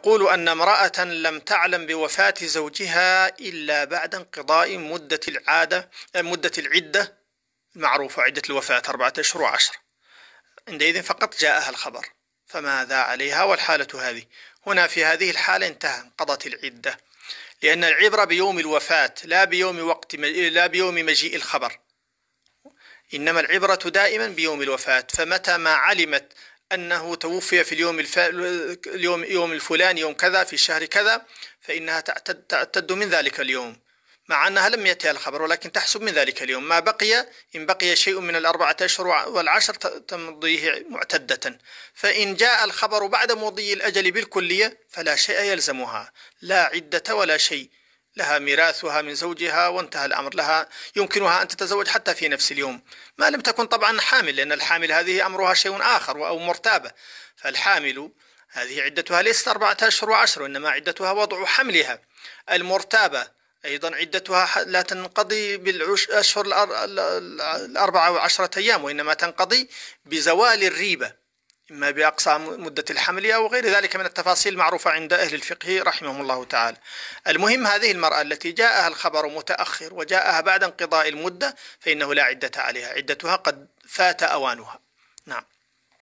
يقول أن امرأة لم تعلم بوفاة زوجها إلا بعد انقضاء مدة العادة مدة العدة المعروفة عدة الوفاة أربعة أشهر وعشر عندئذ فقط جاءها الخبر فماذا عليها والحالة هذه هنا في هذه الحالة انتهى انقضت العدة لأن العبرة بيوم الوفاة لا بيوم وقت لا بيوم مجيء الخبر إنما العبرة دائما بيوم الوفاة فمتى ما علمت أنه توفي في اليوم الف... اليوم يوم الفلاني يوم كذا في الشهر كذا فإنها تعتد, تعتد من ذلك اليوم مع أنها لم يأتي الخبر ولكن تحسب من ذلك اليوم ما بقي إن بقي شيء من الأربعة أشهر والعشر تمضيه معتدة فإن جاء الخبر بعد مضي الأجل بالكلية فلا شيء يلزمها لا عدة ولا شيء لها ميراثها من زوجها وانتهى الأمر لها يمكنها أن تتزوج حتى في نفس اليوم ما لم تكن طبعا حامل لأن الحامل هذه أمرها شيء آخر أو مرتابة فالحامل هذه عدتها ليست أربعة أشهر وعشر إنما عدتها وضع حملها المرتابة أيضا عدتها لا تنقضي بالأشهر الأربعة وعشرة أيام وإنما تنقضي بزوال الريبة إما بأقصى مدة الحمل أو غير ذلك من التفاصيل المعروفة عند أهل الفقه رحمهم الله تعالى المهم هذه المرأة التي جاءها الخبر متأخر وجاءها بعد انقضاء المدة فإنه لا عدة عليها عدتها قد فات أوانها نعم